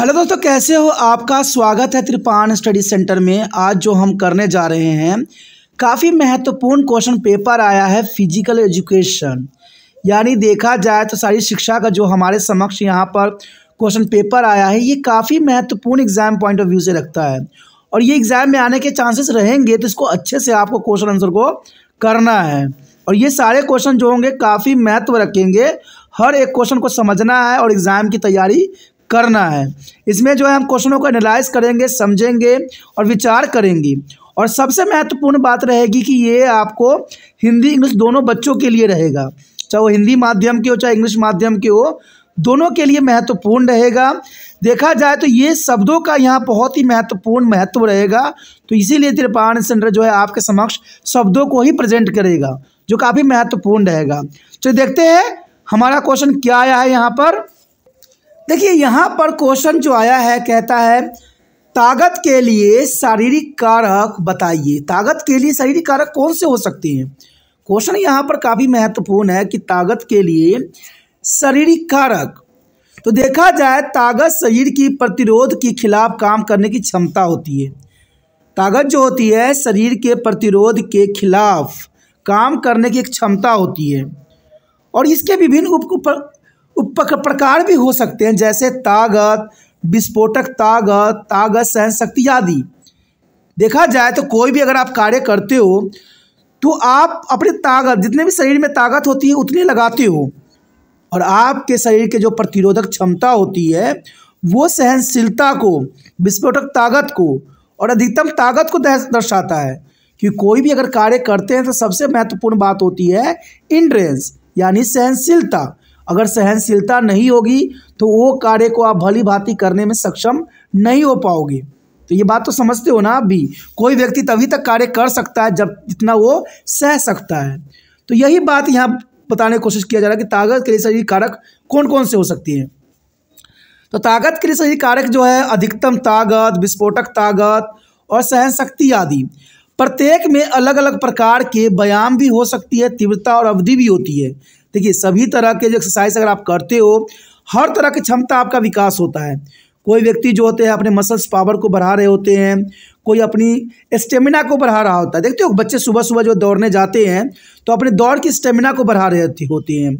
hello दोस्तों कैसे हो आपका स्वागत है त्रिपान स्टडी सेंटर में आज जो हम करने जा रहे हैं काफ़ी महत्वपूर्ण क्वेश्चन पेपर आया है फिजिकल एजुकेशन यानी देखा जाए तो सारी शिक्षा का जो हमारे समक्ष यहाँ पर क्वेश्चन पेपर आया है ये काफ़ी महत्वपूर्ण एग्जाम पॉइंट ऑफ व्यू से रखता है और ये एग्ज़ाम में आने के चांसेस रहेंगे तो इसको अच्छे से आपको क्वेश्चन आंसर को करना है और ये सारे क्वेश्चन जो होंगे काफ़ी महत्व रखेंगे हर एक क्वेश्चन को समझना है और एग्ज़ाम की तैयारी करना है इसमें जो है हम क्वेश्चनों को एनालाइज करेंगे समझेंगे और विचार करेंगे और सबसे महत्वपूर्ण बात रहेगी कि ये आपको हिंदी इंग्लिश दोनों बच्चों के लिए रहेगा चाहे वो हिंदी माध्यम के हो चाहे इंग्लिश माध्यम के हो दोनों के लिए महत्वपूर्ण रहेगा देखा जाए तो ये शब्दों का यहाँ बहुत ही महत्वपूर्ण महत्व रहेगा तो इसीलिए त्रिपाण सेंटर जो है आपके समक्ष शब्दों को ही प्रेजेंट करेगा जो काफ़ी महत्वपूर्ण रहेगा चलिए तो देखते हैं हमारा क्वेश्चन क्या आया है यहाँ पर देखिए यहाँ पर क्वेश्चन जो आया है कहता है ताकत के लिए शारीरिक कारक बताइए ताकत के लिए शारीरिक कारक कौन से हो सकते हैं क्वेश्चन यहाँ पर काफ़ी महत्वपूर्ण है कि ताकत के लिए शारीरिक कारक तो देखा जाए ताकत शरीर की प्रतिरोध के खिलाफ काम करने की क्षमता होती है ताकत जो होती है शरीर के प्रतिरोध के खिलाफ काम करने की क्षमता होती है और इसके विभिन्न उप प्रकार भी हो सकते हैं जैसे ताकत विस्फोटक ताकत ताकत सहन शक्ति आदि देखा जाए तो कोई भी अगर आप कार्य करते हो तो आप अपनी ताकत जितने भी शरीर में ताकत होती है उतनी लगाते हो और आपके शरीर के जो प्रतिरोधक क्षमता होती है वो सहनशीलता को विस्फोटक ताकत को और अधिकतम ताकत को दर्शाता है कि कोई भी अगर कार्य करते हैं तो सबसे महत्वपूर्ण बात होती है इंड्रेंस यानी सहनशीलता अगर सहनशीलता नहीं होगी तो वो कार्य को आप भली भांति करने में सक्षम नहीं हो पाओगे तो ये बात तो समझते हो ना आप भी कोई व्यक्ति तभी तक कार्य कर सकता है जब जितना वो सह सकता है तो यही बात यहाँ बताने की कोशिश किया जा रहा है कि ताकत के लिए शरीर कारक कौन कौन से हो सकती है तो ताकत के लिए शरीर कारक जो है अधिकतम ताकत विस्फोटक ताकत और सहन शक्ति आदि प्रत्येक में अलग अलग प्रकार के व्यायाम भी हो सकती है तीव्रता और अवधि भी होती है देखिए सभी तरह के जो एक्सरसाइज अगर आप करते हो हर तरह की क्षमता आपका विकास होता है कोई व्यक्ति जो होते हैं अपने मसल्स पावर को बढ़ा रहे होते हैं कोई अपनी स्टेमिना को बढ़ा रहा होता है देखते हो बच्चे सुबह सुबह जो दौड़ने जाते हैं तो अपने दौड़ की स्टेमिना को बढ़ा रहे होते हैं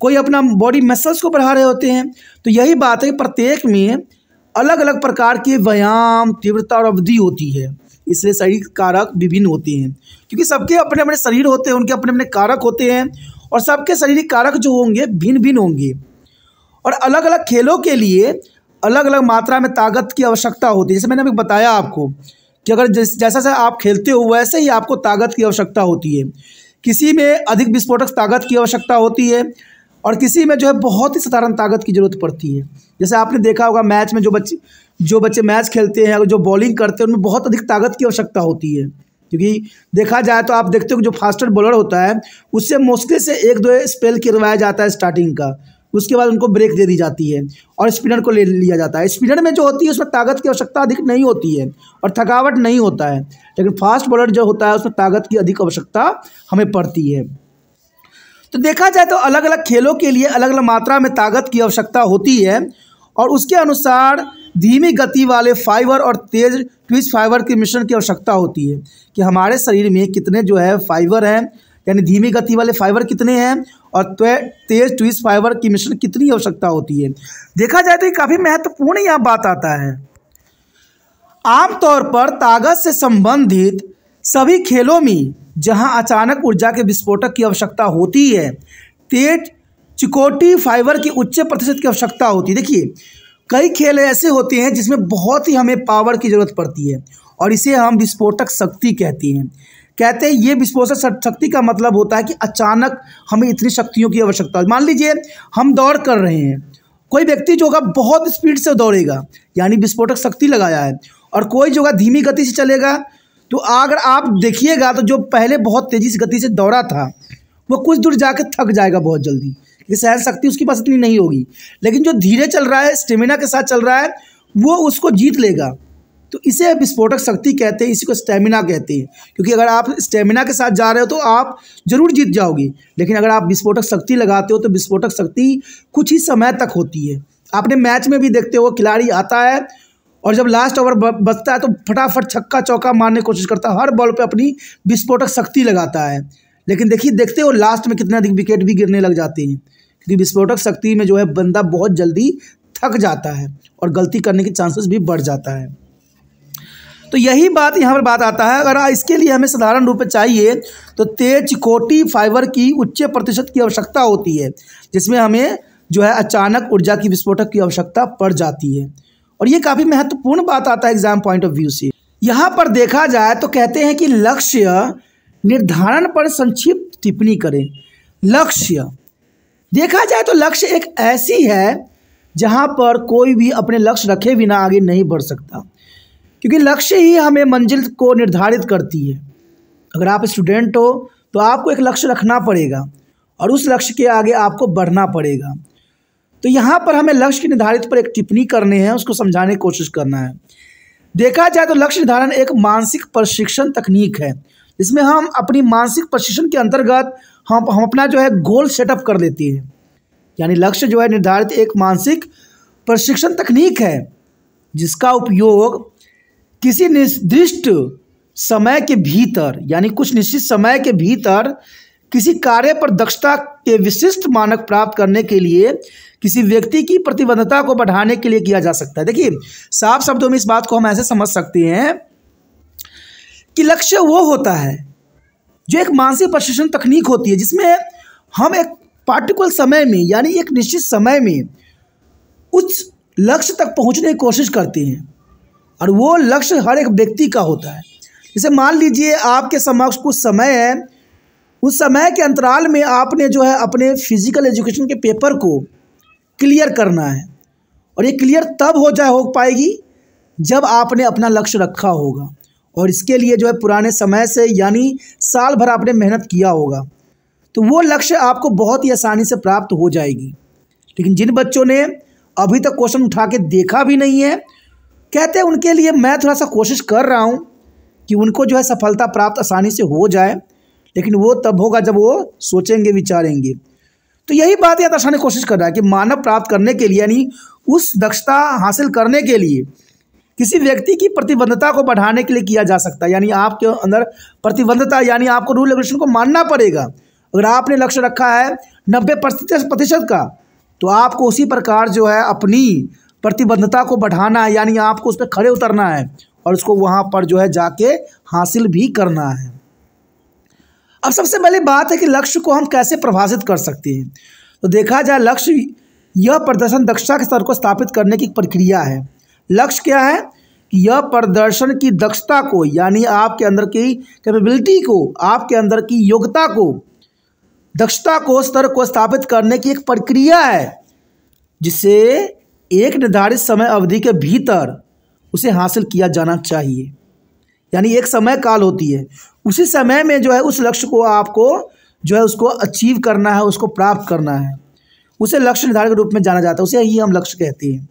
कोई अपना बॉडी मसल्स को बढ़ा रहे होते हैं तो यही बात है प्रत्येक में अलग अलग प्रकार के व्यायाम तीव्रता और अवधि होती है इसलिए शरीर कारक विभिन्न होते हैं क्योंकि सबके अपने अपने शरीर होते हैं उनके अपने अपने कारक होते हैं और सबके शारीरिक कारक जो होंगे भिन्न भिन्न होंगे और अलग अलग खेलों के लिए अलग अलग मात्रा में ताकत की आवश्यकता होती है जैसे मैंने अभी बताया आपको कि अगर जैसा जैसा आप खेलते हो वैसे ही आपको ताकत की आवश्यकता होती है किसी में अधिक विस्फोटक ताकत की आवश्यकता होती है और किसी में जो है बहुत ही साधारण ताकत की ज़रूरत पड़ती है जैसे आपने देखा होगा मैच में जो बच्चे जो बच्चे मैच खेलते हैं जो बॉलिंग करते हैं उनमें बहुत अधिक ताकत की आवश्यकता होती है क्योंकि देखा जाए तो आप देखते हो जो फास्टर बॉलर होता है उससे मुश्किल से एक दो स्पेल करवाया जाता है स्टार्टिंग का उसके बाद उनको ब्रेक दे दी जाती है और स्पिनर को ले लिया जाता है स्पिनर में जो होती है उसमें ताकत की आवश्यकता अधिक नहीं होती है और थकावट नहीं होता है लेकिन फास्ट बॉलर जो होता है उसमें ताकत की अधिक आवश्यकता हमें पड़ती है तो देखा जाए तो अलग अलग खेलों के लिए अलग अलग मात्रा में ताकत की आवश्यकता होती है और उसके अनुसार धीमी गति वाले फाइबर और तेज ट्विच फाइबर के मिश्रण की आवश्यकता होती है कि हमारे शरीर में कितने जो है फाइबर हैं यानी धीमी गति वाले फाइबर कितने हैं और तेज ट्विच फाइबर की मिश्रण कितनी आवश्यकता होती है देखा जाए तो काफ़ी महत्वपूर्ण यहाँ बात आता है आमतौर पर तागत से संबंधित सभी खेलों में जहाँ अचानक ऊर्जा के विस्फोटक की आवश्यकता होती है तेज चिकोटी फाइबर की उच्च प्रतिशत की आवश्यकता होती है देखिए कई खेल ऐसे होते हैं जिसमें बहुत ही हमें पावर की ज़रूरत पड़ती है और इसे हम विस्फोटक शक्ति कहते हैं कहते हैं ये विस्फोटक शक्ति का मतलब होता है कि अचानक हमें इतनी शक्तियों की आवश्यकता मान लीजिए हम दौड़ कर रहे हैं कोई व्यक्ति जो होगा बहुत स्पीड से दौड़ेगा यानी विस्फोटक शक्ति लगाया है और कोई जो होगा धीमी गति से चलेगा तो अगर आप देखिएगा तो जो पहले बहुत तेज़ी से गति से दौड़ा था वो कुछ दूर जाकर थक जाएगा बहुत जल्दी कि सहन शक्ति उसके पास इतनी नहीं होगी लेकिन जो धीरे चल रहा है स्टेमिना के साथ चल रहा है वो उसको जीत लेगा तो इसे विस्फोटक शक्ति कहते हैं इसी को स्टेमिना कहते हैं क्योंकि अगर आप स्टेमिना के साथ जा रहे हो तो आप जरूर जीत जाओगे लेकिन अगर आप विस्फोटक शक्ति लगाते हो तो विस्फोटक शक्ति कुछ ही समय तक होती है आपने मैच में भी देखते हो खिलाड़ी आता है और जब लास्ट ओवर बचता है तो फटाफट छक्का चौका मारने की कोशिश करता है हर बॉल पर अपनी विस्फोटक शक्ति लगाता है लेकिन देखिए देखते हो लास्ट में कितने अधिक विकेट भी गिरने लग जाते हैं क्योंकि विस्फोटक शक्ति में जो है बंदा बहुत जल्दी थक जाता है और गलती करने के चांसेस भी बढ़ जाता है तो यही बात यहाँ पर बात आता है अगर इसके लिए हमें साधारण रूप में चाहिए तो तेज कोटी फाइबर की उच्च प्रतिशत की आवश्यकता होती है जिसमें हमें जो है अचानक ऊर्जा की विस्फोटक की आवश्यकता पड़ जाती है और ये काफ़ी महत्वपूर्ण बात आता है एग्जाम पॉइंट ऑफ व्यू से यहाँ पर देखा जाए तो कहते हैं कि लक्ष्य निर्धारण पर संक्षिप्त टिप्पणी करें लक्ष्य देखा जाए तो लक्ष्य एक ऐसी है जहाँ पर कोई भी अपने लक्ष्य रखे बिना आगे नहीं बढ़ सकता क्योंकि लक्ष्य ही हमें मंजिल को निर्धारित करती है अगर आप स्टूडेंट हो तो आपको एक लक्ष्य रखना पड़ेगा और उस लक्ष्य के आगे आपको बढ़ना पड़ेगा तो यहाँ पर हमें लक्ष्य के निर्धारित पर एक टिप्पणी करने है उसको समझाने की कोशिश करना है देखा जाए तो लक्ष्य निर्धारण एक मानसिक प्रशिक्षण तकनीक है इसमें हम अपनी मानसिक प्रशिक्षण के अंतर्गत हम हम अपना जो है गोल सेटअप कर लेती है यानी लक्ष्य जो है निर्धारित एक मानसिक प्रशिक्षण तकनीक है जिसका उपयोग किसी निर्दिष्ट समय के भीतर यानी कुछ निश्चित समय के भीतर किसी कार्य पर दक्षता के विशिष्ट मानक प्राप्त करने के लिए किसी व्यक्ति की प्रतिबद्धता को बढ़ाने के लिए किया जा सकता है देखिए साफ शब्दों में इस बात को हम ऐसे समझ सकते हैं कि लक्ष्य वो होता है जो एक मानसिक प्रशिक्षण तकनीक होती है जिसमें हम एक पार्टिकुलर समय में यानी एक निश्चित समय में उस लक्ष्य तक पहुंचने की कोशिश करते हैं और वो लक्ष्य हर एक व्यक्ति का होता है जैसे मान लीजिए आपके समक्ष कुछ समय है उस समय के अंतराल में आपने जो है अपने फिजिकल एजुकेशन के पेपर को क्लियर करना है और ये क्लियर तब हो जाए हो पाएगी जब आपने अपना लक्ष्य रखा होगा और इसके लिए जो है पुराने समय से यानी साल भर आपने मेहनत किया होगा तो वो लक्ष्य आपको बहुत ही आसानी से प्राप्त हो जाएगी लेकिन जिन बच्चों ने अभी तक क्वेश्चन उठा के देखा भी नहीं है कहते हैं उनके लिए मैं थोड़ा सा कोशिश कर रहा हूँ कि उनको जो है सफलता प्राप्त आसानी से हो जाए लेकिन वो तब होगा जब वो सोचेंगे विचारेंगे तो यही बात याद आशा कोशिश कर रहा है कि मानव प्राप्त करने के लिए यानी उस दक्षता हासिल करने के लिए किसी व्यक्ति की प्रतिबद्धता को बढ़ाने के लिए किया जा सकता है यानी आपके अंदर प्रतिबद्धता यानी आपको रूल रेगुलेशन को मानना पड़ेगा अगर आपने लक्ष्य रखा है नब्बे प्रतिशत का तो आपको उसी प्रकार जो है अपनी प्रतिबद्धता को बढ़ाना है यानी आपको उस पर खड़े उतरना है और उसको वहाँ पर जो है जाके हासिल भी करना है अब सबसे पहले बात है कि लक्ष्य को हम कैसे प्रभाषित कर सकते हैं तो देखा जाए लक्ष्य यह प्रदर्शन दक्षता के स्तर को स्थापित करने की प्रक्रिया है लक्ष्य क्या है कि यह प्रदर्शन की दक्षता को यानी आपके अंदर की कैपेबिलिटी को आपके अंदर की योग्यता को दक्षता को स्तर को स्थापित करने की एक प्रक्रिया है जिसे एक निर्धारित समय अवधि के भीतर उसे हासिल किया जाना चाहिए यानी एक समय काल होती है उसी समय में जो है उस लक्ष्य को आपको जो है उसको अचीव करना है उसको प्राप्त करना है उसे लक्ष्य निर्धारित के रूप में जाना जाता है उसे ही हम लक्ष्य कहते हैं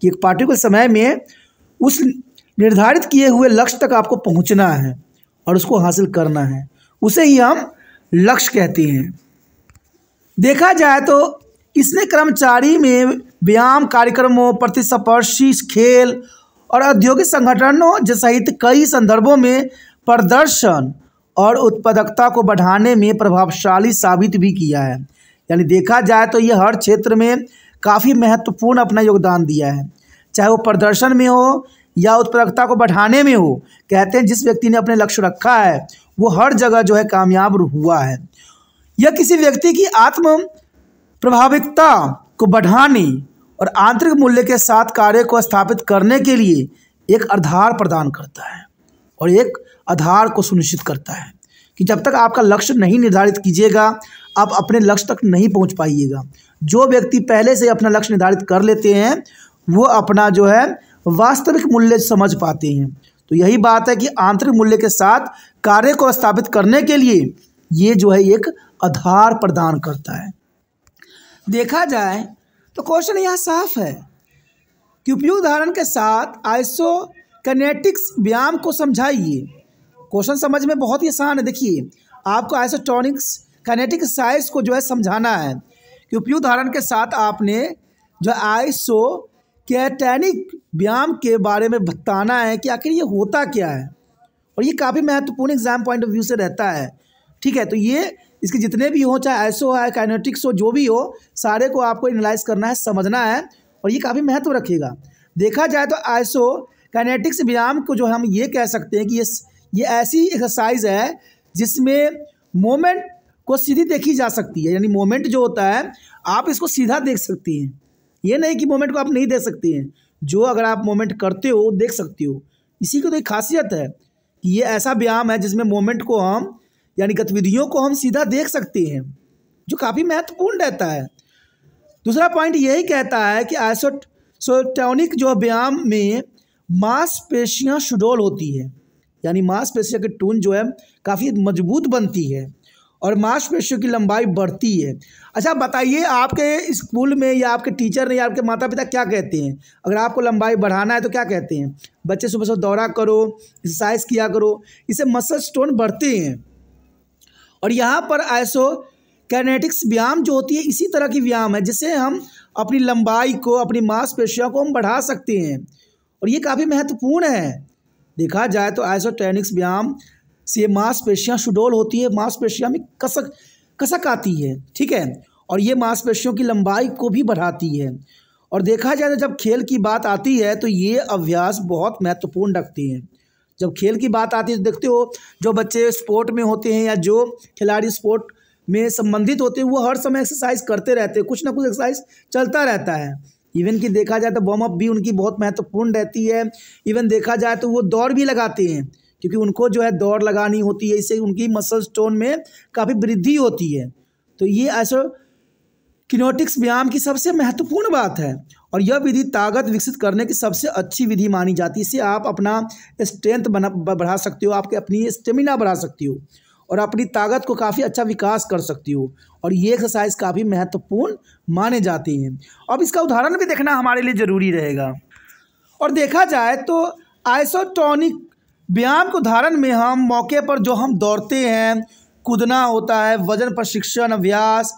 कि एक पार्टिकुलर समय में उस निर्धारित किए हुए लक्ष्य तक आपको पहुंचना है और उसको हासिल करना है उसे ही हम लक्ष्य कहते हैं देखा जाए तो इसने कर्मचारी में व्यायाम कार्यक्रमों प्रतिस्पर्शी खेल और औद्योगिक संगठनों जैसे कई संदर्भों में प्रदर्शन और उत्पादकता को बढ़ाने में प्रभावशाली साबित भी किया है यानी देखा जाए तो यह हर क्षेत्र में काफ़ी महत्वपूर्ण अपना योगदान दिया है चाहे वो प्रदर्शन में हो या उत्पादकता को बढ़ाने में हो कहते हैं जिस व्यक्ति ने अपने लक्ष्य रखा है वो हर जगह जो है कामयाब हुआ है यह किसी व्यक्ति की आत्म प्रभाविकता को बढ़ाने और आंतरिक मूल्य के साथ कार्य को स्थापित करने के लिए एक आधार प्रदान करता है और एक आधार को सुनिश्चित करता है कि जब तक आपका लक्ष्य नहीं निर्धारित कीजिएगा आप अपने लक्ष्य तक नहीं पहुंच पाइएगा जो व्यक्ति पहले से अपना लक्ष्य निर्धारित कर लेते हैं वो अपना जो है वास्तविक मूल्य समझ पाते हैं तो यही बात है कि आंतरिक मूल्य के साथ कार्य को स्थापित करने के लिए ये जो है एक आधार प्रदान करता है देखा जाए तो क्वेश्चन यहाँ साफ है कि उपयुक्त उदाहरण के साथ आइसो कनेटिक्स व्यायाम को समझाइए क्वेश्चन समझ में बहुत ही आसान है देखिए आपको आइसोटॉनिक्स कनेटिक साइज को जो है समझाना है कि उपयुक्त उदाहरण के साथ आपने जो आइसो कैटैनिक व्यायाम के बारे में बताना है कि आखिर ये होता क्या है और ये काफ़ी महत्वपूर्ण एग्जाम पॉइंट ऑफ व्यू से रहता है ठीक है तो ये इसके जितने भी हों चाहे आइसो है काइनेटिक्स हो जो भी हो सारे को आपको एनालाइज करना है समझना है और ये काफ़ी महत्व रखेगा देखा जाए तो आइसो काइनेटिक्स व्यायाम को जो हम ये कह सकते हैं कि ये ये ऐसी एक्सरसाइज है जिसमें मोमेंट को सीधी देखी जा सकती है यानी मोमेंट जो होता है आप इसको सीधा देख सकती हैं ये नहीं कि मोमेंट को आप नहीं देख सकती हैं जो अगर आप मोमेंट करते हो देख सकती हो इसी की तो एक खासियत है कि ये ऐसा व्यायाम है जिसमें मोमेंट को हम यानी गतिविधियों को हम सीधा देख सकते हैं जो काफ़ी महत्वपूर्ण रहता है दूसरा पॉइंट यही कहता है कि आइसोट सोटोनिक जो व्यायाम में मांसपेशियां शुडोल होती है यानी मांसपेशियों के टून जो है काफ़ी मजबूत बनती है और मांसपेशियों की लंबाई बढ़ती है अच्छा बताइए आपके स्कूल में या आपके टीचर ने या आपके माता पिता क्या कहते हैं अगर आपको लंबाई बढ़ाना है तो क्या कहते हैं बच्चे सुबह सुबह दौड़ा करो एक्सरसाइज किया करो इससे मसल स्टोन बढ़ते हैं और यहाँ पर ऐसो कैनेटिक्स व्यायाम जो होती है इसी तरह की व्यायाम है जिससे हम अपनी लंबाई को अपनी मांसपेशियों को हम बढ़ा सकते हैं और ये काफ़ी महत्वपूर्ण है देखा जाए तो ऐसो टैनिक्स व्यायाम ये मांसपेशियाँ शुडोल होती है मांसपेशियाँ में कसक कसक आती है ठीक है और ये मांसपेशियों की लंबाई को भी बढ़ाती है और देखा जाए तो जब खेल की बात आती है तो ये अभ्यास बहुत महत्वपूर्ण रखती हैं जब खेल की बात आती है तो देखते हो जो बच्चे स्पोर्ट में होते हैं या जो खिलाड़ी स्पोर्ट में संबंधित होते हैं वो हर समय एक्सरसाइज करते रहते हैं कुछ ना कुछ एक्सरसाइज चलता रहता है इवन कि देखा जाए तो वार्म अप भी उनकी बहुत महत्वपूर्ण रहती है इवन देखा जाए तो वो दौड़ भी लगाते हैं क्योंकि उनको जो है दौड़ लगानी होती है इससे उनकी मसल स्टोन में काफ़ी वृद्धि होती है तो ये ऐसा किनोटिक्स व्यायाम की सबसे महत्वपूर्ण बात है और यह विधि ताकत विकसित करने की सबसे अच्छी विधि मानी जाती है इससे आप अपना स्ट्रेंथ बना बढ़ा सकते हो आपके अपनी स्टेमिना बढ़ा सकती हो और अपनी ताकत को काफ़ी अच्छा विकास कर सकती हो और ये एक्सरसाइज काफ़ी महत्वपूर्ण माने जाती हैं अब इसका उदाहरण भी देखना हमारे लिए ज़रूरी रहेगा और देखा जाए तो आइसोटोनिक व्यायाम को धारण में हम मौके पर जो हम दौड़ते हैं कूदना होता है वजन प्रशिक्षण अभ्यास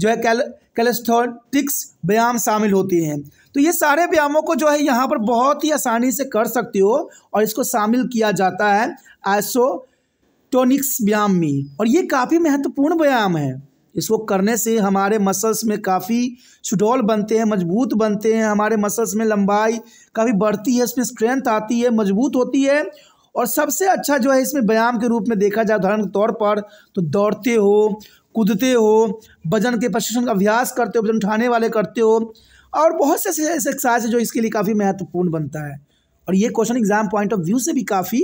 जो है कैल कैलेस्थोटिक्स व्यायाम शामिल होते हैं तो ये सारे व्यायामों को जो है यहाँ पर बहुत ही आसानी से कर सकते हो और इसको शामिल किया जाता है आइसोटोनिक्स व्यायाम में और ये काफ़ी महत्वपूर्ण व्यायाम है इसको करने से हमारे मसल्स में काफ़ी सुडौल बनते हैं मजबूत बनते हैं हमारे मसल्स में लंबाई काफ़ी बढ़ती है इसमें स्ट्रेंथ आती है मजबूत होती है और सबसे अच्छा जो है इसमें व्यायाम के रूप में देखा जाए उदाहरण के तौर पर तो दौड़ते हो कूदते हो वजन के प्रशिक्षण का अभ्यास करते हो वजन उठाने वाले करते हो और बहुत से ऐसे एक्सरसाइज है जो इसके लिए काफ़ी महत्वपूर्ण बनता है और ये question exam point of view से भी काफ़ी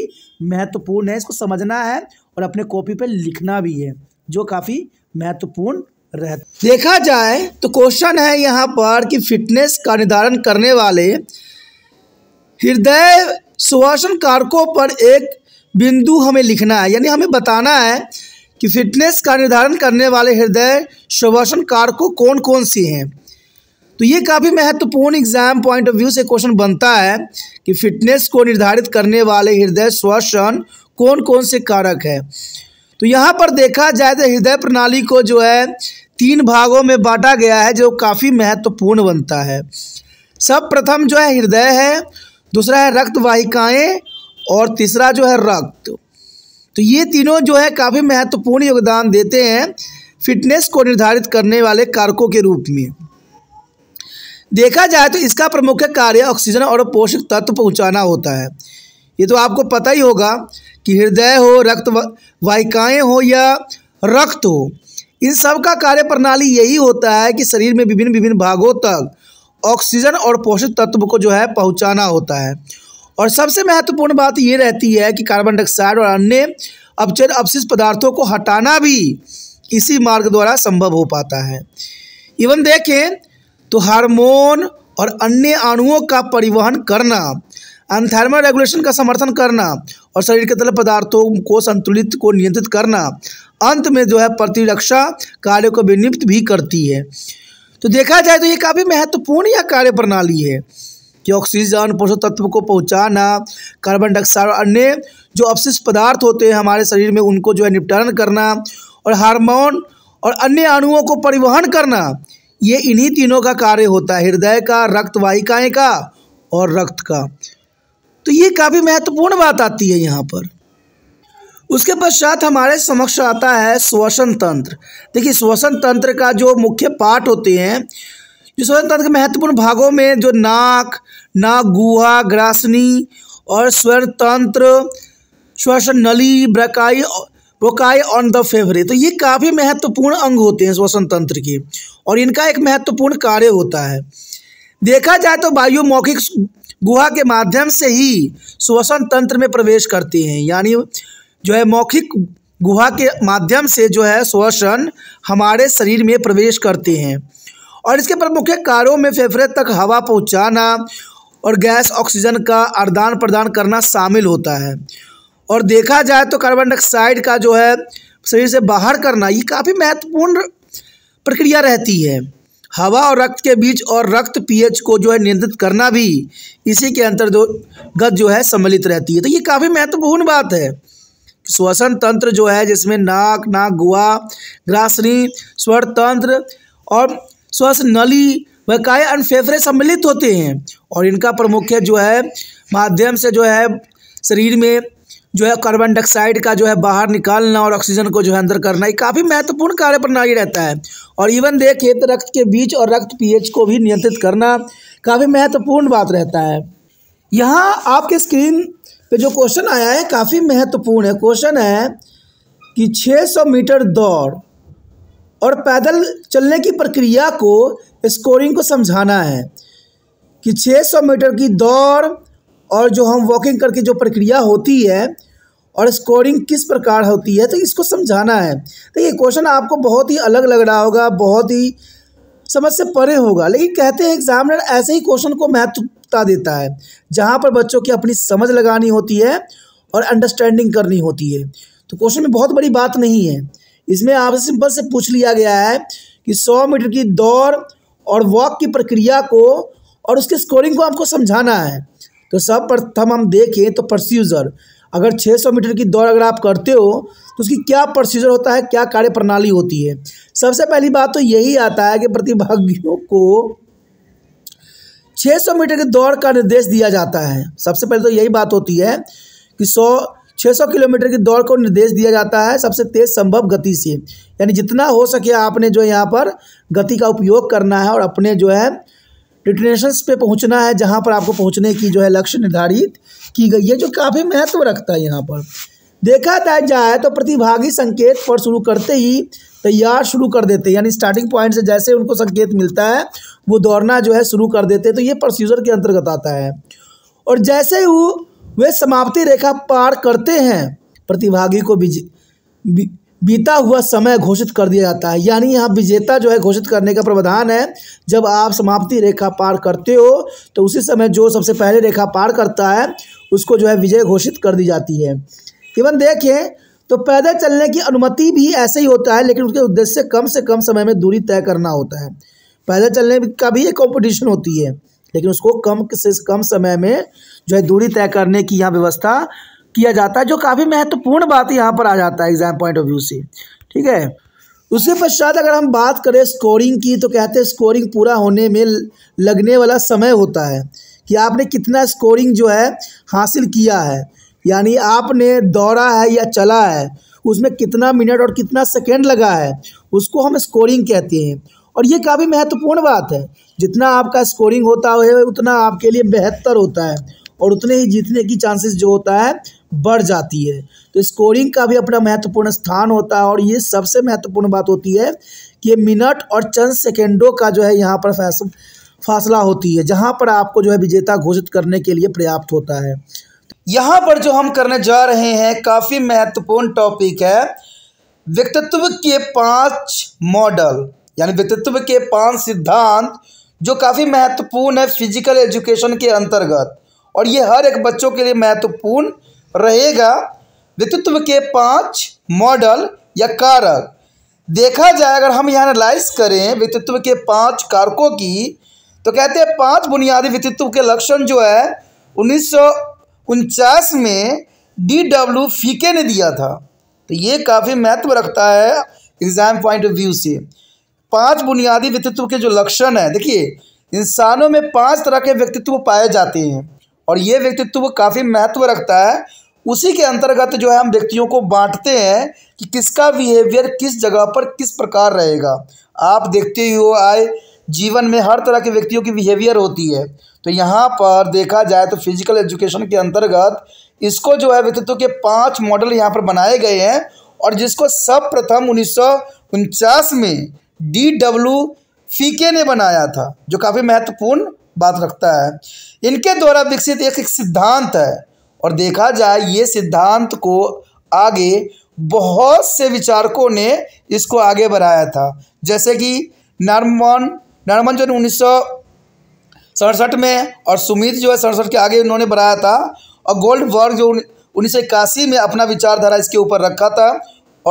महत्वपूर्ण है इसको समझना है और अपने कॉपी पर लिखना भी है जो काफ़ी महत्वपूर्ण रह देखा जाए तो क्वेश्चन है यहाँ पर कि फिटनेस का निर्धारण करने वाले हृदय सुवासन कारकों पर एक बिंदु हमें लिखना है यानी हमें बताना है कि फिटनेस का निर्धारण करने वाले हृदय सुवासन कारकों कौन कौन सी हैं तो ये काफ़ी महत्वपूर्ण एग्जाम पॉइंट ऑफ व्यू से क्वेश्चन बनता है कि फिटनेस को निर्धारित करने वाले हृदय श्वसन कौन कौन से कारक है तो यहाँ पर देखा जाए तो हृदय प्रणाली को जो है तीन भागों में बांटा गया है जो काफ़ी महत्वपूर्ण बनता है सब प्रथम जो है हृदय है दूसरा है रक्त वाहिकाएँ और तीसरा जो है रक्त तो ये तीनों जो है काफ़ी महत्वपूर्ण योगदान देते हैं फिटनेस को निर्धारित करने वाले कारकों के रूप में देखा जाए तो इसका प्रमुख कार्य ऑक्सीजन और पोषक तत्व पहुंचाना होता है ये तो आपको पता ही होगा कि हृदय हो रक्त वाहिकाएँ हो या रक्त हो इन सब का कार्य प्रणाली यही होता है कि शरीर में विभिन्न विभिन्न भागों तक ऑक्सीजन और पोषक तत्व को जो है पहुँचाना होता है और सबसे महत्वपूर्ण बात ये रहती है कि कार्बन डाइऑक्साइड और अन्य अपचर अपशिष्ट पदार्थों को हटाना भी इसी मार्ग द्वारा संभव हो पाता है इवन देखें तो हार्मोन और अन्य अणुओं का परिवहन करना अनथर्मल रेगुलेशन का समर्थन करना और शरीर के तरल पदार्थों को संतुलित को नियंत्रित करना अंत में जो है प्रतिरक्षा कार्य को विनिप्त भी करती है तो देखा जाए तो ये काफ़ी महत्वपूर्ण यह कार्य प्रणाली है कि ऑक्सीजन पोषक तत्व को पहुंचाना कार्बन डाइऑक्साइड और अन्य जो अवशिष्ट पदार्थ होते हैं हमारे शरीर में उनको जो है निपटान करना और हार्मोन और अन्य अणुओं को परिवहन करना ये इन्हीं तीनों का कार्य होता है हृदय का रक्तवाहिकाएँ का और रक्त का तो ये काफ़ी महत्वपूर्ण बात आती है यहाँ पर उसके पश्चात हमारे समक्ष आता है श्वसन तंत्र देखिए श्वसन तंत्र का जो मुख्य पार्ट होते हैं जो श्वसन तंत्र के महत्वपूर्ण भागों में जो नाक नाक गुहा ग्रासनी और स्वर तंत्र श्वसन नली ब्रकाई बोकाई ऑन द फेवरे तो ये काफ़ी महत्वपूर्ण अंग होते हैं श्वसन तंत्र के और इनका एक महत्वपूर्ण कार्य होता है देखा जाए तो वायु मौखिक गुहा के माध्यम से ही श्वसन तंत्र में प्रवेश करते हैं यानी जो है मौखिक गुहा के माध्यम से जो है श्वसन हमारे शरीर में प्रवेश करते हैं और इसके प्रमुख कारों कार्यों में फेफड़े तक हवा पहुंचाना और गैस ऑक्सीजन का आदान प्रदान करना शामिल होता है और देखा जाए तो कार्बन डाइऑक्साइड का जो है शरीर से बाहर करना ये काफ़ी महत्वपूर्ण प्रक्रिया रहती है हवा और रक्त के बीच और रक्त पीएच को जो है नियंत्रित करना भी इसी के अंतर्गत जो है सम्मिलित रहती है तो ये काफ़ी महत्वपूर्ण बात है श्वसन तंत्र जो है जिसमें नाक नाक गुआ ग्रासरी स्वर तंत्र और श्वस नली व काय अन्य फेफड़े सम्मिलित होते हैं और इनका प्रमुख जो है माध्यम से जो है शरीर में जो है कार्बन डाइऑक्साइड का जो है बाहर निकालना और ऑक्सीजन को जो है अंदर करना ये काफ़ी महत्वपूर्ण कार्य प्रणाली रहता है और इवन देखिए तो रक्त के बीच और रक्त पीएच को भी नियंत्रित करना काफ़ी महत्वपूर्ण बात रहता है यहाँ आपके स्क्रीन पे तो जो क्वेश्चन आया है काफ़ी महत्वपूर्ण है क्वेश्चन है कि 600 मीटर दौड़ और पैदल चलने की प्रक्रिया को स्कोरिंग को समझाना है कि 600 मीटर की दौड़ और जो हम वॉकिंग करके जो प्रक्रिया होती है और स्कोरिंग किस प्रकार होती है तो इसको समझाना है तो ये क्वेश्चन आपको बहुत ही अलग लग रहा होगा बहुत ही समझ से परे होगा लेकिन कहते हैं एग्जामिनर ऐसे ही क्वेश्चन को महत्व उत्सुकता देता है जहाँ पर बच्चों की अपनी समझ लगानी होती है और अंडरस्टैंडिंग करनी होती है तो क्वेश्चन में बहुत बड़ी बात नहीं है इसमें आपसे सिंपल से पूछ लिया गया है कि सौ मीटर की दौड़ और वॉक की प्रक्रिया को और उसके स्कोरिंग को आपको समझाना है तो सब प्रथम हम देखें तो प्रोसीजर अगर 600 मीटर की दौड़ अगर आप करते हो तो उसकी क्या प्रोसीजर होता है क्या कार्य प्रणाली होती है सबसे पहली बात तो यही आता है कि प्रतिभागियों को 600 मीटर की दौड़ का निर्देश दिया जाता है सबसे पहले तो यही बात होती है कि सौ 600 किलोमीटर की दौड़ को निर्देश दिया जाता है सबसे तेज संभव गति से यानी जितना हो सके आपने जो यहाँ पर गति का उपयोग करना है और अपने जो है डिटिनेशंस पे पहुँचना है जहाँ पर आपको पहुँचने की जो है लक्ष्य निर्धारित की गई है जो काफ़ी महत्व रखता है यहाँ पर देखा जाए तो प्रतिभागी संकेत पर शुरू करते ही तैयार शुरू कर देते यानी स्टार्टिंग पॉइंट से जैसे उनको संकेत मिलता है वो दौड़ना जो है शुरू कर देते तो ये प्रोसीजर के अंतर्गत आता है और जैसे ही वे समाप्ति रेखा पार करते हैं प्रतिभागी को बी, बीता हुआ समय घोषित कर दिया जाता है यानी यहाँ विजेता जो है घोषित करने का प्रावधान है जब आप समाप्ति रेखा पार करते हो तो उसी समय जो सबसे पहले रेखा पार करता है उसको जो है विजय घोषित कर दी जाती है इवन देखें तो पैदल चलने की अनुमति भी ऐसे ही होता है लेकिन उसके उद्देश्य कम से कम समय में दूरी तय करना होता है पैदल चलने का भी एक कॉम्पिटिशन होती है लेकिन उसको कम से कम समय में जो है दूरी तय करने की यहाँ व्यवस्था किया जाता है जो काफ़ी महत्वपूर्ण बात यहाँ पर आ जाता है एग्जाम पॉइंट ऑफ व्यू से ठीक है उसके पश्चात अगर हम बात करें स्कोरिंग की तो कहते हैं स्कोरिंग पूरा होने में लगने वाला समय होता है कि आपने कितना स्कोरिंग जो है हासिल किया है यानी आपने दौड़ा है या चला है उसमें कितना मिनट और कितना सेकेंड लगा है उसको हम स्कोरिंग कहते हैं और ये काफ़ी महत्वपूर्ण बात है जितना आपका स्कोरिंग होता है उतना आपके लिए बेहतर होता है और उतने ही जीतने की चांसेस जो होता है बढ़ जाती है तो स्कोरिंग का भी अपना महत्वपूर्ण स्थान होता है और ये सबसे महत्वपूर्ण बात होती है कि मिनट और चंद सेकेंडों का जो है यहाँ पर फैस फासला होती है जहाँ पर आपको जो है विजेता घोषित करने के लिए पर्याप्त होता है यहाँ पर जो हम करने जा रहे हैं काफ़ी महत्वपूर्ण टॉपिक है व्यक्तित्व के पांच मॉडल यानी व्यक्तित्व के पांच सिद्धांत जो काफ़ी महत्वपूर्ण है फिजिकल एजुकेशन के अंतर्गत और ये हर एक बच्चों के लिए महत्वपूर्ण रहेगा व्यक्तित्व के पांच मॉडल या कारक देखा जाए अगर हम यहाँ एनालाइज करें व्यक्तित्व के पांच कारकों की तो कहते हैं पांच बुनियादी व्यक्तित्व के लक्षण जो है उन्नीस उनचास में डी डब्ल्यू फीके ने दिया था तो ये काफ़ी महत्व रखता है एग्ज़ाम पॉइंट ऑफ व्यू से पांच बुनियादी व्यक्तित्व के जो लक्षण हैं देखिए इंसानों में पांच तरह के व्यक्तित्व पाए जाते हैं और ये व्यक्तित्व काफ़ी महत्व रखता है उसी के अंतर्गत जो है हम व्यक्तियों को बांटते हैं कि किसका बिहेवियर किस जगह पर किस प्रकार रहेगा आप देखते ही हो आए जीवन में हर तरह के व्यक्तियों की बिहेवियर होती है तो यहाँ पर देखा जाए तो फिजिकल एजुकेशन के अंतर्गत इसको जो है व्यक्तित्व के पांच मॉडल यहाँ पर बनाए गए हैं और जिसको सर्वप्रथम उन्नीस में डी डब्ल्यू फीके ने बनाया था जो काफ़ी महत्वपूर्ण बात रखता है इनके द्वारा विकसित एक एक सिद्धांत है और देखा जाए ये सिद्धांत को आगे बहुत से विचारकों ने इसको आगे बढ़ाया था जैसे कि नर्मन नर्मन जो उन्नीस सड़सठ में और सुमित जो है सड़सठ के आगे उन्होंने बनाया था और गोल्ड वर्ग जो उन्नीस सौ इक्यासी में अपना विचारधारा इसके ऊपर रखा था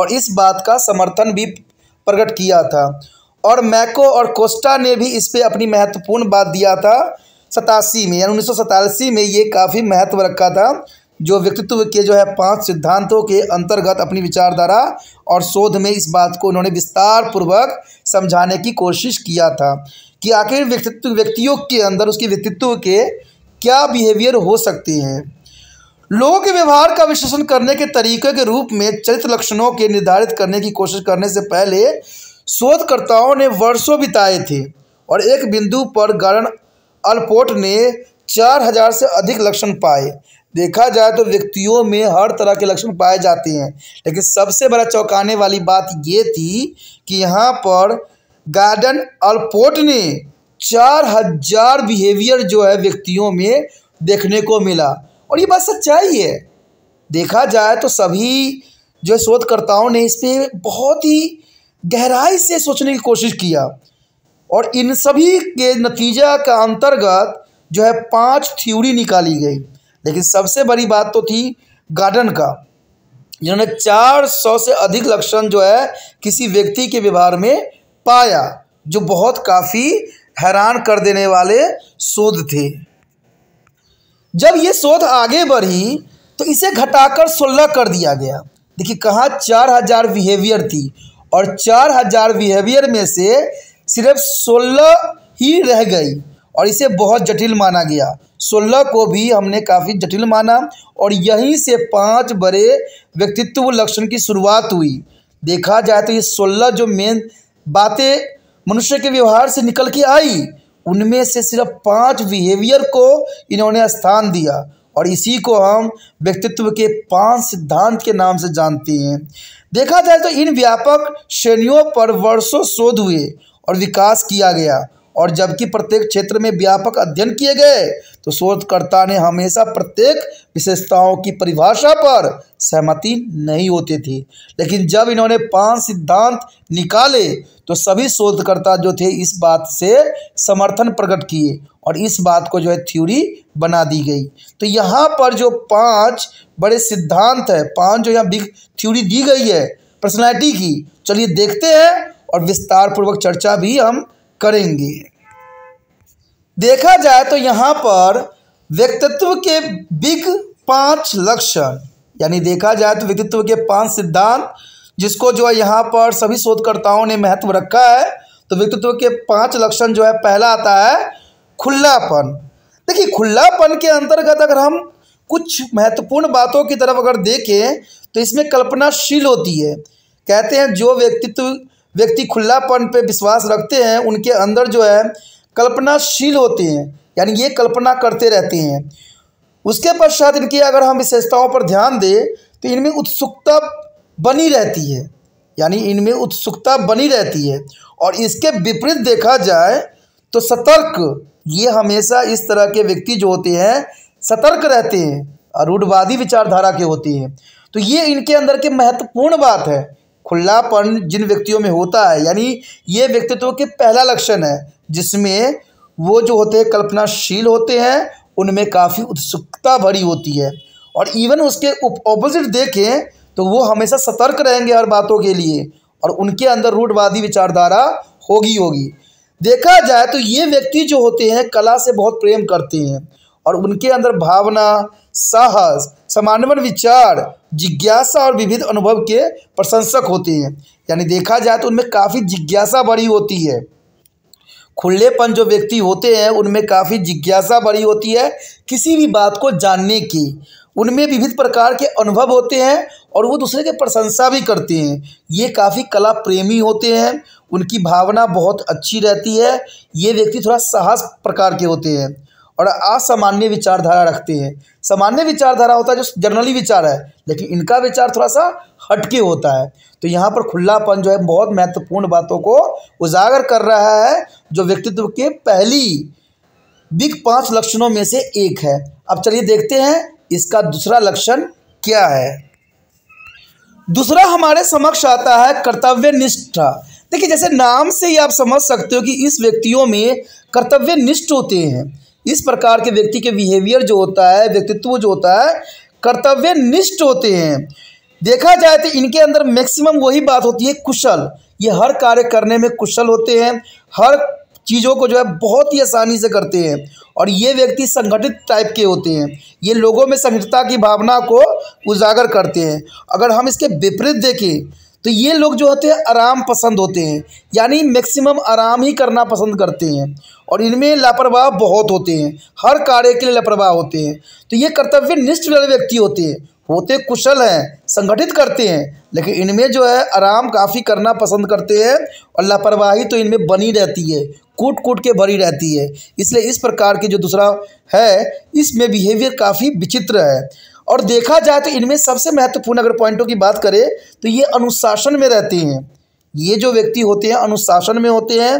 और इस बात का समर्थन भी प्रकट किया था और मैको और कोस्टा ने भी इस पर अपनी महत्वपूर्ण बात दिया था सतासी में यानी उन्नीस में ये काफ़ी महत्व रखा था जो व्यक्तित्व के जो है पांच सिद्धांतों के अंतर्गत अपनी विचारधारा और शोध में इस बात को उन्होंने विस्तार पूर्वक समझाने की कोशिश किया था कि आखिर व्यक्तित्व व्यक्तियों के अंदर उसके व्यक्तित्व के क्या बिहेवियर हो सकते हैं लोगों के व्यवहार का विश्लेषण करने के तरीके के रूप में चरित्र लक्षणों के निर्धारित करने की कोशिश करने से पहले शोधकर्ताओं ने वर्षों बिताए थे और एक बिंदु पर गारण अल्पोट ने चार हजार से अधिक लक्षण पाए देखा जाए तो व्यक्तियों में हर तरह के लक्षण पाए जाते हैं लेकिन सबसे बड़ा चौंकाने वाली बात ये थी कि यहाँ पर गार्डन और पोर्ट ने चार हजार बिहेवियर जो है व्यक्तियों में देखने को मिला और ये बात सच्चाई है देखा जाए तो सभी जो है शोधकर्ताओं ने इस पर बहुत ही गहराई से सोचने की कोशिश किया और इन सभी के नतीजा का अंतर्गत जो है पांच थ्योरी निकाली गई लेकिन सबसे बड़ी बात तो थी गार्डन का जिन्होंने 400 से अधिक लक्षण जो है किसी व्यक्ति के व्यवहार में पाया जो बहुत काफ़ी हैरान कर देने वाले शोध थे जब ये शोध आगे बढ़ी तो इसे घटाकर सोलह कर दिया गया देखिए कहाँ चार हजार बिहेवियर थी और चार हजार बिहेवियर में से सिर्फ सोलह ही रह गई और इसे बहुत जटिल माना गया सोलह को भी हमने काफ़ी जटिल माना और यहीं से पांच बड़े व्यक्तित्व लक्षण की शुरुआत हुई देखा जाए तो ये सोलह जो मेन बातें मनुष्य के व्यवहार से निकल के आई उनमें से सिर्फ पांच बिहेवियर को इन्होंने स्थान दिया और इसी को हम व्यक्तित्व के पांच सिद्धांत के नाम से जानते हैं देखा जाए तो इन व्यापक श्रेणियों पर वर्षों शोध हुए और विकास किया गया और जबकि प्रत्येक क्षेत्र में व्यापक अध्ययन किए गए तो शोधकर्ता ने हमेशा प्रत्येक विशेषताओं की परिभाषा पर सहमति नहीं होती थी लेकिन जब इन्होंने पांच सिद्धांत निकाले तो सभी शोधकर्ता जो थे इस बात से समर्थन प्रकट किए और इस बात को जो है थ्योरी बना दी गई तो यहाँ पर जो पांच बड़े सिद्धांत है पांच जो यहाँ बिग थ्योरी दी गई है पर्सनैलिटी की चलिए देखते हैं और विस्तारपूर्वक चर्चा भी हम करेंगे देखा जाए तो यहाँ पर व्यक्तित्व के बिग पांच लक्षण यानी देखा जाए तो व्यक्तित्व के पांच सिद्धांत जिसको जो है यहाँ पर सभी शोधकर्ताओं ने महत्व रखा है तो व्यक्तित्व के पांच लक्षण जो है पहला आता है खुलापन देखिए खुलापन के अंतर्गत अगर हम कुछ महत्वपूर्ण बातों की तरफ अगर देखें तो इसमें कल्पनाशील होती है कहते हैं जो व्यक्तित्व व्यक्ति खुलापन पे विश्वास रखते हैं उनके अंदर जो है कल्पनाशील होती हैं यानी ये कल्पना करते रहती हैं उसके पश्चात इनकी अगर हम विशेषताओं पर ध्यान दें तो इनमें उत्सुकता बनी रहती है यानी इनमें उत्सुकता बनी रहती है और इसके विपरीत देखा जाए तो सतर्क ये हमेशा इस तरह के व्यक्ति जो होते हैं सतर्क रहते हैं रूढ़वादी विचारधारा के होते हैं तो ये इनके अंदर के महत्वपूर्ण बात है खुलापन जिन व्यक्तियों में होता है यानी ये व्यक्तित्व के पहला लक्षण है जिसमें वो जो होते हैं कल्पनाशील होते हैं उनमें काफ़ी उत्सुकता भरी होती है और इवन उसके ऑपोजिट देखें तो वो हमेशा सतर्क रहेंगे हर बातों के लिए और उनके अंदर रूढ़वादी विचारधारा होगी होगी देखा जाए तो ये व्यक्ति जो होते हैं कला से बहुत प्रेम करते हैं और उनके अंदर भावना साहस समानवन विचार जिज्ञासा और विविध अनुभव के प्रशंसक होते हैं यानी देखा जाए तो उनमें काफ़ी जिज्ञासा बड़ी होती है खुलेपन जो व्यक्ति होते हैं उनमें काफ़ी जिज्ञासा बड़ी होती है किसी भी बात को जानने की उनमें विविध प्रकार के अनुभव होते हैं और वो दूसरे के प्रशंसा भी करते हैं ये काफ़ी कला प्रेमी होते हैं उनकी भावना बहुत अच्छी रहती है ये व्यक्ति थोड़ा साहस प्रकार के होते हैं और असामान्य विचारधारा रखते हैं सामान्य विचारधारा होता है जो जनरली विचार है लेकिन इनका विचार थोड़ा सा हटके होता है तो यहाँ पर खुलापन जो है बहुत महत्वपूर्ण बातों को उजागर कर रहा है जो व्यक्तित्व के पहली बिग पांच लक्षणों में से एक है अब चलिए देखते हैं इसका दूसरा लक्षण क्या है दूसरा हमारे समक्ष आता है कर्तव्य निष्ठा देखिए जैसे नाम से ही आप समझ सकते हो कि इस व्यक्तियों में कर्तव्य निष्ठ होते हैं इस प्रकार के व्यक्ति के बिहेवियर जो होता है व्यक्तित्व जो होता है कर्तव्य निष्ठ होते हैं देखा जाए तो इनके अंदर मैक्सिमम वही बात होती है कुशल ये हर कार्य करने में कुशल होते हैं हर चीज़ों को जो है बहुत ही आसानी से करते हैं और ये व्यक्ति संगठित टाइप के होते हैं ये लोगों में संगठता की भावना को उजागर करते हैं अगर हम इसके विपरीत देखें तो ये लोग जो होते हैं आराम पसंद होते हैं यानी मैक्सिमम आराम ही करना पसंद करते हैं और इनमें लापरवाह बहुत होते हैं हर कार्य के लिए लापरवाह होते हैं तो ये कर्तव्य निष्ठ वाले व्यक्ति होते हैं होते तो कुशल हैं संगठित करते हैं लेकिन इनमें जो है आराम काफ़ी करना पसंद करते हैं और लापरवाही तो इनमें बनी रहती है कूट कूट के भरी रहती है इसलिए इस प्रकार की जो दूसरा है इसमें बिहेवियर काफ़ी विचित्र है और देखा जाए तो इनमें सबसे महत्वपूर्ण अगर पॉइंटों की बात करें तो ये अनुशासन में रहते हैं ये जो व्यक्ति होते हैं अनुशासन में होते हैं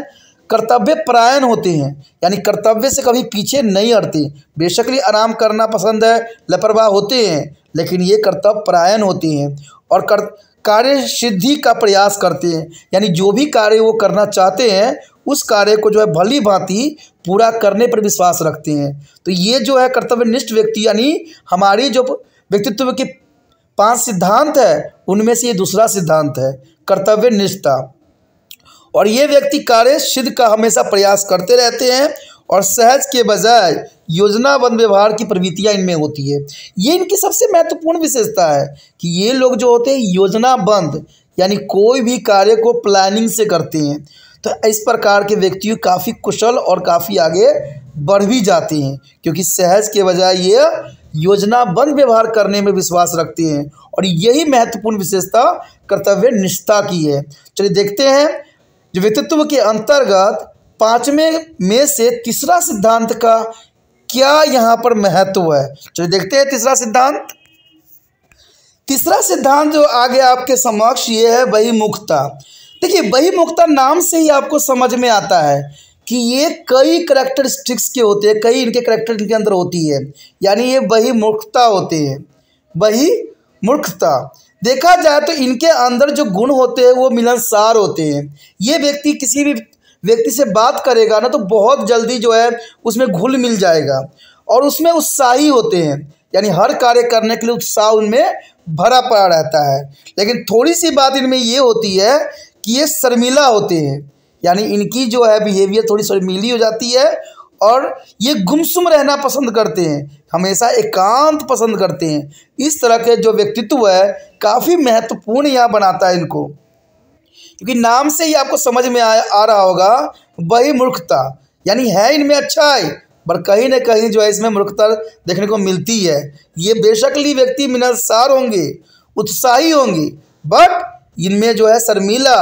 कर्तव्य परायण होते हैं यानी कर्तव्य से कभी पीछे नहीं हटते बेशकली आराम करना पसंद है लापरवाह होते हैं लेकिन ये कर्तव्य परायण होते हैं और कर कार्य सिद्धि का प्रयास करते हैं यानी जो भी कार्य वो करना चाहते हैं उस कार्य को जो है भली भांति पूरा करने पर विश्वास रखते हैं तो ये जो है कर्तव्यनिष्ठ व्यक्ति यानी हमारी जो व्यक्तित्व के पांच सिद्धांत है उनमें से ये दूसरा सिद्धांत है कर्तव्य निष्ठा और ये व्यक्ति कार्य सिद्ध का हमेशा प्रयास करते रहते हैं और सहज के बजाय योजनाबद्ध व्यवहार की प्रवृत्तियाँ इनमें होती है ये इनकी सबसे महत्वपूर्ण विशेषता है कि ये लोग जो होते हैं योजनाबद्ध यानी कोई भी कार्य को प्लानिंग से करते हैं तो इस प्रकार के व्यक्ति काफ़ी कुशल और काफ़ी आगे बढ़ भी जाते हैं क्योंकि सहज के बजाय ये योजनाबद्ध व्यवहार करने में विश्वास रखते हैं और यही महत्वपूर्ण विशेषता कर्तव्य निष्ठा की है चलिए देखते हैं जो व्यक्तित्व के अंतर्गत पाँचवें में से तीसरा सिद्धांत का क्या यहाँ पर महत्व है चलिए देखते हैं तीसरा सिद्धांत तीसरा सिद्धांत जो आगे आपके समक्ष ये है बहिमुखता देखिए बही मुख्ता नाम से ही आपको समझ में आता है कि ये कई करेक्टरिस्टिक्स के होते हैं कई इनके करेक्टर इनके अंदर होती है यानी ये बही मुख्ता होते हैं बही मूर्खता देखा जाए तो इनके अंदर जो गुण होते हैं वो मिलनसार होते हैं ये व्यक्ति किसी भी व्यक्ति से बात करेगा ना तो बहुत जल्दी जो है उसमें घुल मिल जाएगा और उसमें उत्साही होते हैं यानी हर कार्य करने के लिए उत्साह उनमें भरा पड़ा रहता है लेकिन थोड़ी सी बात इनमें ये होती है कि ये शर्मिला होते हैं यानी इनकी जो है बिहेवियर थोड़ी शर्मीली हो जाती है और ये गुमसुम रहना पसंद करते हैं हमेशा एकांत पसंद करते हैं इस तरह के जो व्यक्तित्व है काफ़ी महत्वपूर्ण यहाँ बनाता है इनको क्योंकि नाम से ही आपको समझ में आ, आ रहा होगा वही मूर्खता यानी है इनमें अच्छा है पर कहीं ना कहीं जो है इसमें मूर्खता देखने को मिलती है ये बेशकली व्यक्ति मिनसार होंगे उत्साही होंगे बट इनमें जो है शर्मीला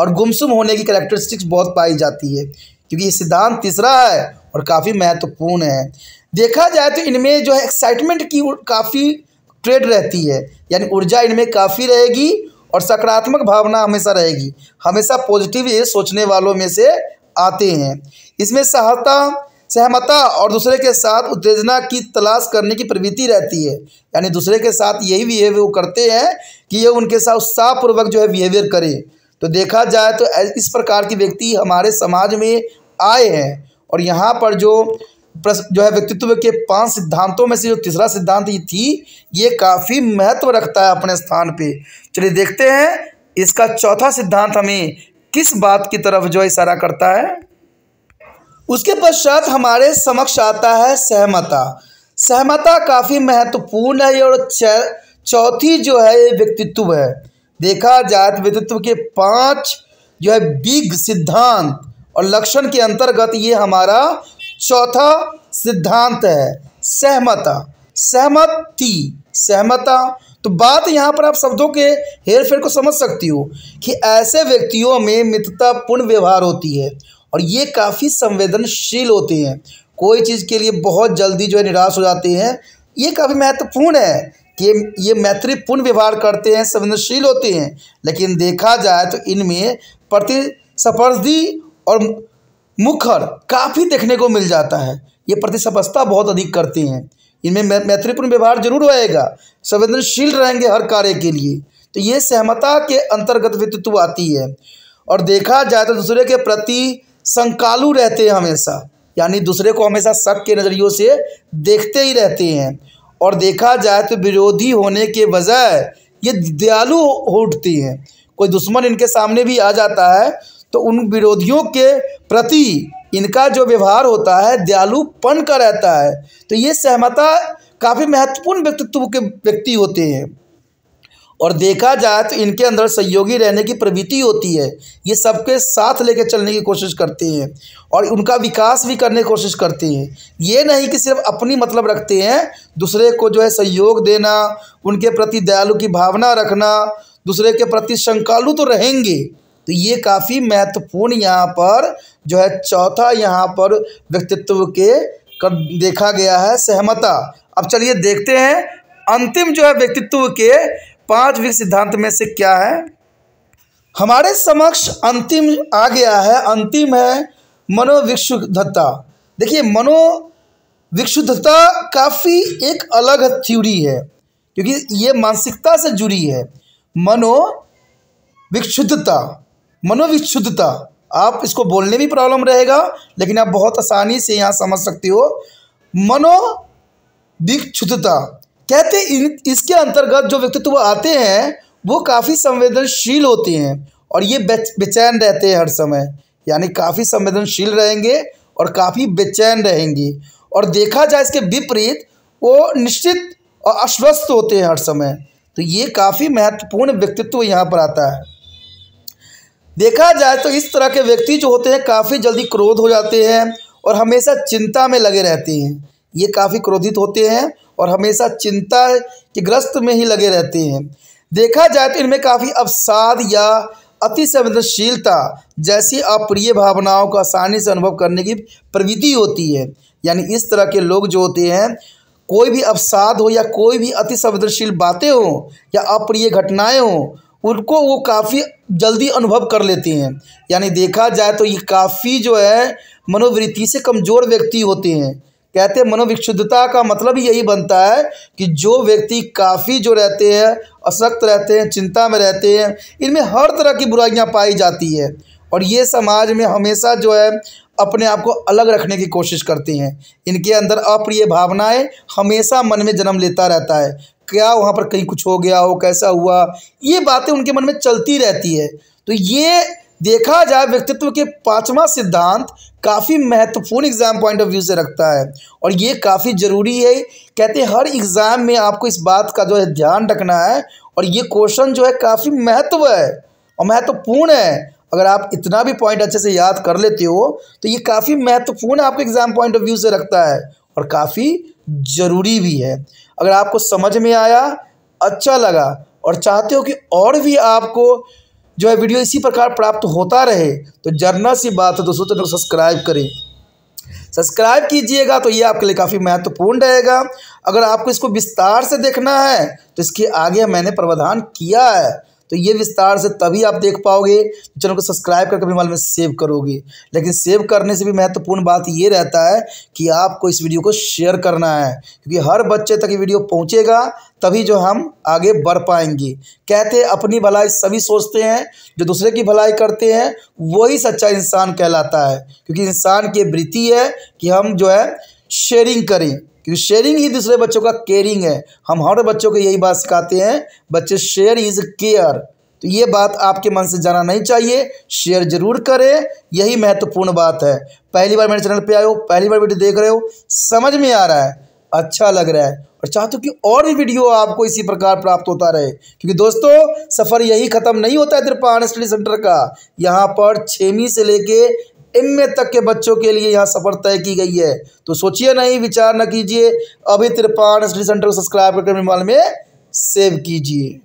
और गुमसुम होने की करेक्टरिस्टिक्स बहुत पाई जाती है क्योंकि ये सिद्धांत तीसरा है और काफ़ी महत्वपूर्ण है देखा जाए तो इनमें जो है एक्साइटमेंट की काफ़ी ट्रेड रहती है यानी ऊर्जा इनमें काफ़ी रहेगी और सकारात्मक भावना हमेशा रहेगी हमेशा पॉजिटिव ये सोचने वालों में से आते हैं इसमें सहता सहमता और दूसरे के साथ उत्तेजना की तलाश करने की प्रवृत्ति रहती है यानी दूसरे के साथ यही बिहेवियर वो करते हैं कि ये उनके साथ उत्साहपूर्वक जो है बिहेवियर करें तो देखा जाए तो इस प्रकार के व्यक्ति हमारे समाज में आए हैं और यहाँ पर जो जो है व्यक्तित्व के पांच सिद्धांतों में से जो तीसरा सिद्धांत ये थी ये काफ़ी महत्व रखता है अपने स्थान पे चलिए देखते हैं इसका चौथा सिद्धांत हमें किस बात की तरफ जो इशारा करता है उसके पश्चात हमारे समक्ष आता है सहमता सहमता काफ़ी महत्वपूर्ण है और चौथी जो है ये व्यक्तित्व है देखा जाए तो व्यक्तित्व के पांच जो है बिग सिद्धांत और लक्षण के अंतर्गत ये हमारा चौथा सिद्धांत है सहमता सहमति सहमता तो बात यहाँ पर आप शब्दों के हेर फेर को समझ सकती हो कि ऐसे व्यक्तियों में मित्रतापूर्ण व्यवहार होती है और ये काफ़ी संवेदनशील होते हैं कोई चीज़ के लिए बहुत जल्दी जो है निराश हो जाते हैं ये काफ़ी महत्वपूर्ण है कि ये मैत्रीपूर्ण व्यवहार करते हैं संवेदनशील होते हैं लेकिन देखा जाए तो इनमें प्रतिस्पर्धी और मुखर काफ़ी देखने को मिल जाता है ये प्रतिस्पर्धा बहुत अधिक करते हैं इनमें मैत्रीपूर्ण व्यवहार जरूर रहेगा संवेदनशील रहेंगे हर कार्य के लिए तो ये सहमता के अंतर्गत व्यक्तित्व आती है और देखा जाए तो दूसरे के प्रति संकालु रहते हैं हमेशा यानी दूसरे को हमेशा शक के नज़रियों से देखते ही रहते हैं और देखा जाए तो विरोधी होने के बजाय ये दयालु हो उठती हैं कोई दुश्मन इनके सामने भी आ जाता है तो उन विरोधियों के प्रति इनका जो व्यवहार होता है दयालुपन का रहता है तो ये सहमता काफ़ी महत्वपूर्ण व्यक्तित्व के व्यक्ति होते हैं और देखा जाए तो इनके अंदर सहयोगी रहने की प्रवृत्ति होती है ये सबके साथ लेकर चलने की कोशिश करते हैं और उनका विकास भी करने की कोशिश करते हैं ये नहीं कि सिर्फ अपनी मतलब रखते हैं दूसरे को जो है सहयोग देना उनके प्रति दयालु की भावना रखना दूसरे के प्रति शंकालु तो रहेंगे तो ये काफ़ी महत्वपूर्ण यहाँ पर जो है चौथा यहाँ पर व्यक्तित्व के कर देखा गया है सहमता अब चलिए देखते हैं अंतिम जो है व्यक्तित्व के पांच पांचविक सिद्धांत में से क्या है हमारे समक्ष अंतिम आ गया है अंतिम है मनोविक्षुद्धता देखिए मनोविक्षुद्धता काफ़ी एक अलग थ्योरी है क्योंकि ये मानसिकता से जुड़ी है मनो विक्षुद्धता मनोविक्षुद्धता आप इसको बोलने में प्रॉब्लम रहेगा लेकिन आप बहुत आसानी से यहाँ समझ सकते हो मनो विक्षुद्धता कहते इन इसके अंतर्गत जो व्यक्तित्व आते हैं वो काफ़ी संवेदनशील होते हैं और ये बेचैन रहते हैं हर समय यानी काफ़ी संवेदनशील रहेंगे और काफ़ी बेचैन रहेंगे और देखा जाए इसके विपरीत वो निश्चित और अस्वस्थ होते हैं हर समय तो ये काफ़ी महत्वपूर्ण व्यक्तित्व यहाँ पर आता है देखा जाए तो इस तरह के व्यक्ति जो होते हैं काफ़ी जल्दी क्रोध हो जाते हैं और हमेशा चिंता में लगे रहते हैं ये काफ़ी क्रोधित होते हैं और हमेशा चिंता के ग्रस्त में ही लगे रहते हैं देखा जाए तो इनमें काफ़ी अवसाद या अति संवेदनशीलता जैसी अप्रिय भावनाओं को आसानी से अनुभव करने की प्रवृत्ति होती है यानी इस तरह के लोग जो होते हैं कोई भी अवसाद हो या कोई भी अति संवेदनशील बातें हों या अप्रिय घटनाएं हों उनको वो काफ़ी जल्दी अनुभव कर लेते हैं यानी देखा जाए तो ये काफ़ी जो है मनोवृत्ति से कमज़ोर व्यक्ति होते हैं कहते मनोविक्षुद्धता का मतलब यही बनता है कि जो व्यक्ति काफ़ी जो रहते हैं असक्त रहते हैं चिंता में रहते हैं इनमें हर तरह की बुराइयां पाई जाती है और ये समाज में हमेशा जो है अपने आप को अलग रखने की कोशिश करते हैं इनके अंदर अप्रिय भावनाएं हमेशा मन में जन्म लेता रहता है क्या वहाँ पर कहीं कुछ हो गया हो कैसा हुआ ये बातें उनके मन में चलती रहती है तो ये देखा जाए व्यक्तित्व के पांचवा सिद्धांत काफ़ी महत्वपूर्ण एग्ज़ाम पॉइंट ऑफ व्यू से रखता है और ये काफ़ी ज़रूरी है कहते हैं हर एग्ज़ाम में आपको इस बात का जो है ध्यान रखना है और ये क्वेश्चन जो है काफ़ी महत्व है और महत्वपूर्ण है अगर आप इतना भी पॉइंट अच्छे से याद कर लेते हो तो ये काफ़ी महत्वपूर्ण आपके एग्ज़ाम पॉइंट ऑफ व्यू से रखता है और काफ़ी ज़रूरी भी है अगर आपको समझ में आया अच्छा लगा और चाहते हो कि और भी आपको जो है वीडियो इसी प्रकार प्राप्त होता रहे तो जरना सी बात है दोस्तों चैनल तो सब्सक्राइब करें सब्सक्राइब कीजिएगा तो ये आपके लिए काफ़ी महत्वपूर्ण रहेगा अगर आपको इसको विस्तार से देखना है तो इसके आगे मैंने प्रावधान किया है तो ये विस्तार से तभी आप देख पाओगे चैनल को सब्सक्राइब करके अपने मोबाइल में सेव करोगे लेकिन सेव करने से भी महत्वपूर्ण बात ये रहता है कि आपको इस वीडियो को शेयर करना है क्योंकि हर बच्चे तक ये वीडियो पहुँचेगा तभी जो हम आगे बढ़ पाएंगे कहते अपनी भलाई सभी सोचते हैं जो दूसरे की भलाई करते हैं वही सच्चा इंसान कहलाता है क्योंकि इंसान की वृत्ति है कि हम जो है शेयरिंग करें क्योंकि शेयरिंग ही दूसरे बच्चों का केयरिंग है हम हर बच्चों को यही बात सिखाते हैं बच्चे शेयर इज केयर तो ये बात आपके मन से जाना नहीं चाहिए शेयर जरूर करें यही महत्वपूर्ण बात है पहली बार मेरे चैनल पे आए हो पहली बार वीडियो देख रहे हो समझ में आ रहा है अच्छा लग रहा है और चाहते हो कि और भी वीडियो आपको इसी प्रकार प्राप्त होता रहे क्योंकि दोस्तों सफ़र यही ख़त्म नहीं होता है त्रिपाण स्टडी सेंटर का यहाँ पर छवीं से लेके एम ए तक के बच्चों के लिए यहाँ सफ़र तय की गई है तो सोचिए नहीं विचार न कीजिए अभी त्रिपाण सेंटर को सब्सक्राइब करके मोबाइल में सेव कीजिए